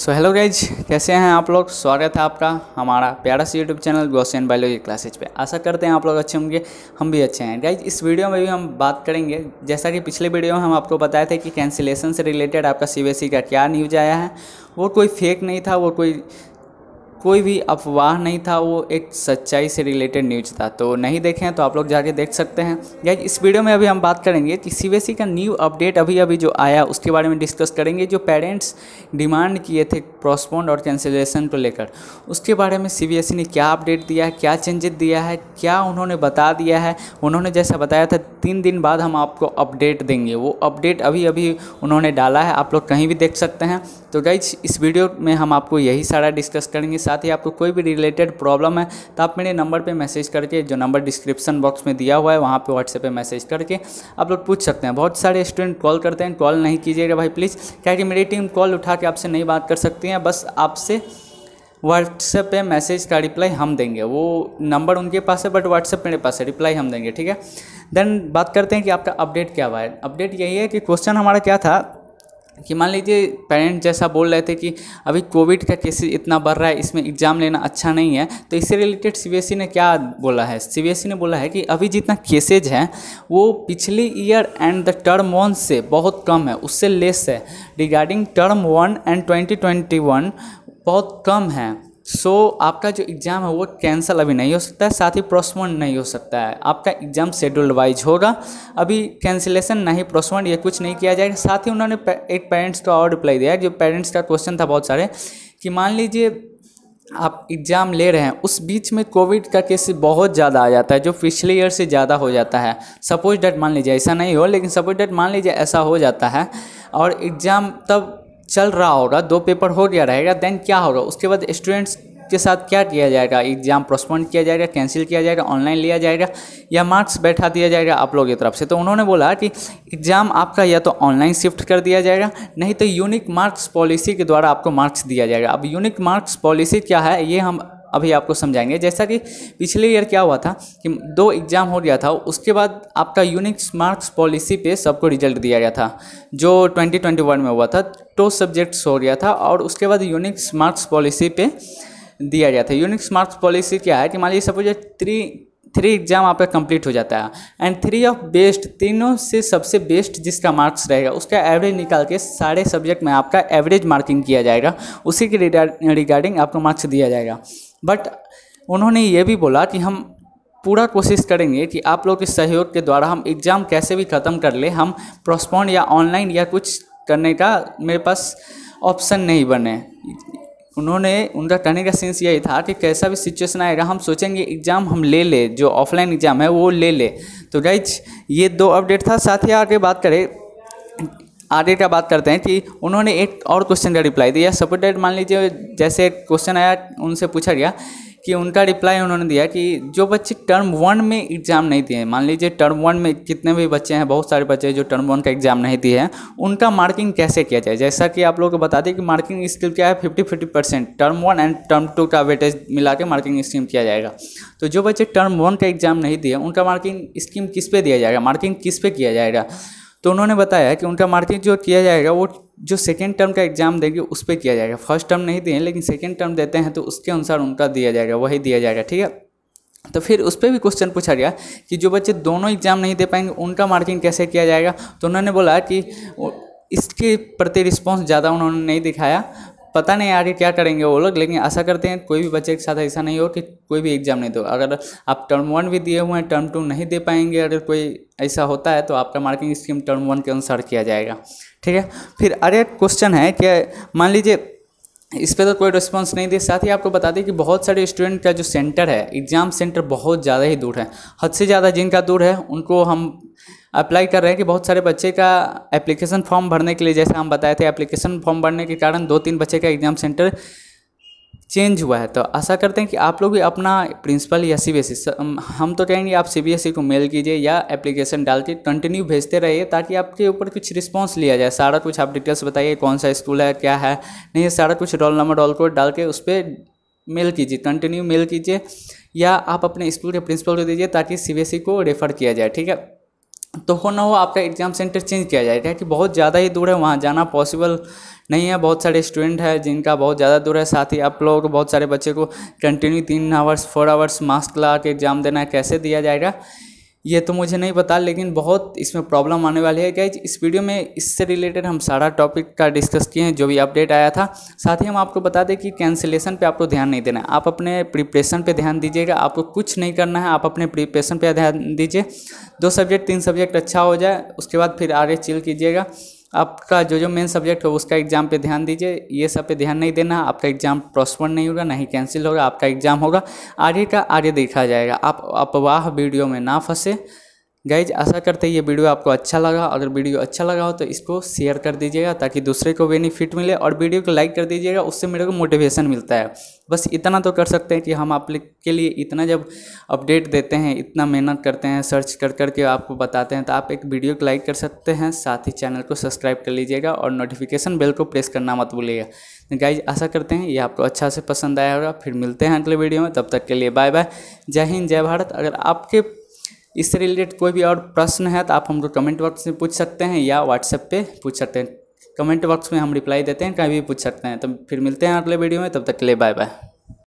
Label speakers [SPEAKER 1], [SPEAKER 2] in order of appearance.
[SPEAKER 1] so hello guys कैसे हैं आप लोग स्वागत है आपका हमारा प्यारा सी यूट्यूब चैनल गोसेन बायोलॉजी क्लासेज पे आशा करते हैं आप लोग अच्छे होंगे हम भी अच्छे हैं गाइज इस वीडियो में भी हम बात करेंगे जैसा कि पिछले वीडियो में हम आपको बताए थे कि कैंसिलेशन से रिलेटेड आपका सी e का क्या न्यूज आया है वो कोई फेक नहीं था वो कोई कोई भी अफवाह नहीं था वो एक सच्चाई से रिलेटेड न्यूज था तो नहीं देखें तो आप लोग जाके देख सकते हैं या इस वीडियो में अभी हम बात करेंगे कि सी e का न्यू अपडेट अभी अभी जो आया उसके बारे में डिस्कस करेंगे जो पेरेंट्स डिमांड किए थे प्रोस्पोन्ड और कैंसिलेशन को लेकर उसके बारे में सी e ने क्या अपडेट दिया है क्या चेंजेस दिया है क्या उन्होंने बता दिया है उन्होंने जैसा बताया था तीन दिन बाद हम आपको अपडेट देंगे वो अपडेट अभी अभी उन्होंने डाला है आप लोग कहीं भी देख सकते हैं तो गई इस वीडियो में हम आपको यही सारा डिस्कस करेंगे साथ ही आपको कोई भी रिलेटेड प्रॉब्लम है तो आप मेरे नंबर पर मैसेज करके जो नंबर डिस्क्रिप्शन बॉक्स में दिया हुआ है वहाँ पर व्हाट्सएप पर मैसेज करके आप लोग पूछ सकते हैं बहुत सारे स्टूडेंट कॉल करते हैं कॉल नहीं कीजिएगा भाई प्लीज़ क्या कि मेरी टीम कॉल उठा के आपसे नहीं बात कर सकती हैं बस आपसे व्हाट्सएप पे मैसेज का रिप्लाई हम देंगे वो नंबर उनके पास है बट व्हाट्सएप मेरे पास है रिप्लाई हम देंगे ठीक है देन बात करते हैं कि आपका अपडेट क्या हुआ है अपडेट यही है कि क्वेश्चन हमारा क्या था कि मान लीजिए पेरेंट जैसा बोल रहे थे कि अभी कोविड का केसेस इतना बढ़ रहा है इसमें एग्ज़ाम लेना अच्छा नहीं है तो इससे रिलेटेड सी e ने क्या बोला है सी e ने बोला है कि अभी जितना केसेज हैं वो पिछले year end the term one से बहुत कम है उससे लेस है regarding term one and twenty twenty one बहुत कम है सो so, आपका जो एग्ज़ाम है वो कैंसिल अभी नहीं हो सकता है साथ ही प्रोस्टपोन नहीं हो सकता है आपका एग्ज़ाम शेड्यूल वाइज होगा अभी कैंसिलेशन नहीं प्रोस्टपोन ये कुछ नहीं किया जाएगा साथ ही उन्होंने एक पेरेंट्स का और रिप्लाई दिया जो पेरेंट्स का क्वेश्चन था बहुत सारे कि मान लीजिए आप एग्ज़ाम ले रहे हैं उस बीच में कोविड का केस बहुत ज़्यादा आ जाता है जो पिछले ईयर से ज़्यादा हो जाता है सपोज डेट मान लीजिए ऐसा नहीं हो लेकिन सपोज डेट मान लीजिए ऐसा हो जाता है और एग्ज़ाम तब चल रहा होगा दो पेपर हो गया रहेगा देन क्या होगा उसके बाद स्टूडेंट्स के साथ क्या किया जाएगा एग्जाम पोस्टपोन किया जाएगा कैंसिल किया जाएगा ऑनलाइन लिया जाएगा या मार्क्स बैठा दिया जाएगा आप लोगों की तरफ से तो उन्होंने बोला कि एग्ज़ाम आपका या तो ऑनलाइन शिफ्ट कर दिया जाएगा नहीं तो यूनिक मार्क्स पॉलिसी के द्वारा आपको मार्क्स दिया जाएगा अब यूनिक मार्क्स पॉलिसी क्या है ये हम अभी आपको समझाएंगे जैसा कि पिछले ईयर क्या हुआ था कि दो एग्ज़ाम हो गया था उसके बाद आपका यूनिक मार्क्स पॉलिसी पे सबको रिजल्ट दिया गया था जो 2021 में हुआ था टो सब्जेक्ट्स हो गया था और उसके बाद यूनिक मार्क्स पॉलिसी पे दिया गया था यूनिक मार्क्स पॉलिसी क्या है कि मान लीजिए सपोज थ्री थ्री एग्जाम आपका कंप्लीट हो जाता है एंड थ्री ऑफ बेस्ट तीनों से सबसे बेस्ट जिसका मार्क्स रहेगा उसका एवरेज निकाल के सारे सब्जेक्ट में आपका एवरेज मार्किंग किया जाएगा उसी के रिगार्डिंग आपको मार्क्स दिया जाएगा बट उन्होंने ये भी बोला कि हम पूरा कोशिश करेंगे कि आप लोग के सहयोग के द्वारा हम एग्ज़ाम कैसे भी ख़त्म कर ले हम प्रोस्पोन या ऑनलाइन या कुछ करने का मेरे पास ऑप्शन नहीं बने उन्होंने उनका कहने का सेंस यही था कि कैसा भी सिचुएशन आएगा हम सोचेंगे एग्ज़ाम हम ले ले जो ऑफलाइन एग्ज़ाम है वो ले ले तो गाइज ये दो अपडेट था साथ ही आगे बात करें आगे का बात करते हैं कि उन्होंने एक और क्वेश्चन का रिप्लाई दिया सपोर्टेड मान लीजिए जैसे क्वेश्चन आया उनसे पूछा गया कि उनका रिप्लाई उन्होंने दिया कि जो बच्चे टर्म वन में एग्ज़ाम नहीं दिए मान लीजिए टर्म वन में कितने भी बच्चे हैं बहुत सारे बच्चे जो टर्म वन का एग्ज़ाम नहीं दिए हैं उनका मार्किंग कैसे किया जाए जैसा कि आप लोग को बता दें कि मार्किंग स्किल क्या है fifty fifty percent term one and term two का वेटेज मिला के मार्किंग स्कीम किया जाएगा तो जो बच्चे टर्म वन का एग्ज़ाम नहीं दिए उनका मार्किंग स्कीम किस पे दिया जाएगा मार्किंग किस पे किया जाएगा तो उन्होंने बताया कि उनका मार्किंग जो किया जाएगा वो जो सेकेंड टर्म का एग्जाम देगी उस पर किया जाएगा फर्स्ट टर्म नहीं दिए लेकिन सेकेंड टर्म देते हैं तो उसके अनुसार उनका दिया जाएगा वही दिया जाएगा ठीक है तो फिर उस पर भी क्वेश्चन पूछा गया कि जो बच्चे दोनों एग्जाम नहीं दे पाएंगे उनका मार्किंग कैसे किया जाएगा तो उन्होंने बोला कि इसके प्रति रिस्पॉन्स ज़्यादा उन्होंने नहीं दिखाया पता नहीं आगे क्या करेंगे वो लोग लेकिन आशा करते हैं कोई भी बच्चे के साथ ऐसा नहीं हो कि कोई भी एग्ज़ाम नहीं दो अगर आप टर्म वन भी दिए हुए हैं टर्म टू नहीं दे पाएंगे अगर कोई ऐसा होता है तो आपका मार्किंग स्कीम टर्म वन के अनुसार किया जाएगा ठीक है फिर अरे क्वेश्चन है कि मान लीजिए इस पर तो कोई रिस्पांस नहीं दिया साथ ही आपको बता दें कि बहुत सारे स्टूडेंट का जो सेंटर है एग्ज़ाम सेंटर बहुत ज़्यादा ही दूर है हद से ज़्यादा जिनका दूर है उनको हम अप्लाई कर रहे हैं कि बहुत सारे बच्चे का एप्लीकेशन फॉर्म भरने के लिए जैसे हम बताए थे एप्लीकेशन फॉर्म भरने के कारण दो तीन बच्चे का एग्ज़ाम सेंटर चेंज हुआ है तो आशा करते हैं कि आप लोग भी अपना प्रिंसिपल या सी बी एस ई हम तो कहेंगे आप सी बी एस ई को मेल कीजिए या एप्लीकेशन डाल के कंटिन्यू भेजते रहिए ताकि आपके ऊपर कुछ रिस्पॉन्स लिया जाए सारा कुछ आप डिटेल्स बताइए कौन सा स्कूल है क्या है नहीं सारा कुछ रोल नंबर रोल कोड डाल के उस पर मेल कीजिए कंटिन्यू मेल कीजिए या आप अपने स्कूल के प्रिंसिपल को दीजिए ताकि सी को रेफ़र किया जाए ठीक है तो हो ना हो आपका एग्ज़ाम सेंटर चेंज किया जाए क्या कि बहुत ज़्यादा ही दूर है वहाँ जाना पॉसिबल नहीं है बहुत सारे स्टूडेंट है जिनका बहुत ज़्यादा दूर है साथ ही आप लोगों को बहुत सारे बच्चे को कंटिन्यू तीन आवर्स फोर आवर्स मास्क लगा के एग्ज़ाम देना कैसे दिया जाएगा ये तो मुझे नहीं पता लेकिन बहुत इसमें प्रॉब्लम आने वाली है क्या इस वीडियो में इससे रिलेटेड हम सारा टॉपिक का डिस्कस किए हैं जो भी अपडेट आया था साथ ही हम आपको बता दें कि कैंसिलेशन पे आपको ध्यान नहीं देना है आप अपने प्रिपरेशन पे ध्यान दीजिएगा आपको कुछ नहीं करना है आप अपने प्रिपरेशन पर ध्यान दीजिए दो सब्जेक्ट तीन सब्जेक्ट अच्छा हो जाए उसके बाद फिर आगे चिल कीजिएगा आपका जो जो मेन सब्जेक्ट हो उसका एग्ज़ाम पे ध्यान दीजिए ये सब पे ध्यान नहीं देना आपका एग्ज़ाम प्रॉस्पर नहीं होगा ना ही कैंसिल होगा आपका एग्ज़ाम होगा आगे का आगे देखा जाएगा आप अपवाह वीडियो में ना फंसे गाइज आशा करते हैं ये वीडियो आपको अच्छा लगा अगर वीडियो अच्छा लगा हो तो इसको शेयर कर दीजिएगा ताकि दूसरे को बेनिफिट मिले और वीडियो को लाइक कर दीजिएगा उससे मेरे को मोटिवेशन मिलता है बस इतना तो कर सकते हैं कि हम आप के लिए इतना जब अपडेट देते हैं इतना मेहनत करते हैं सर्च कर कर के आपको बताते हैं तो आप एक वीडियो को लाइक कर सकते हैं साथ ही चैनल को सब्सक्राइब कर लीजिएगा और नोटिफिकेशन बेल को प्रेस करना मत भूलिएगा गाइज तो आशा करते हैं ये आपको अच्छा से पसंद आया होगा फिर मिलते हैं अगले वीडियो में तब तक के लिए बाय बाय जय हिंद जय भारत अगर आपके इससे रिलेटेड कोई भी और प्रश्न है तो आप हमको कमेंट बॉक्स में पूछ सकते हैं या व्हाट्सएप पे पूछ सकते हैं कमेंट बॉक्स में हम रिप्लाई देते हैं कहीं भी पूछ सकते हैं तो फिर मिलते हैं अगले वीडियो में तब तक के लिए बाय बाय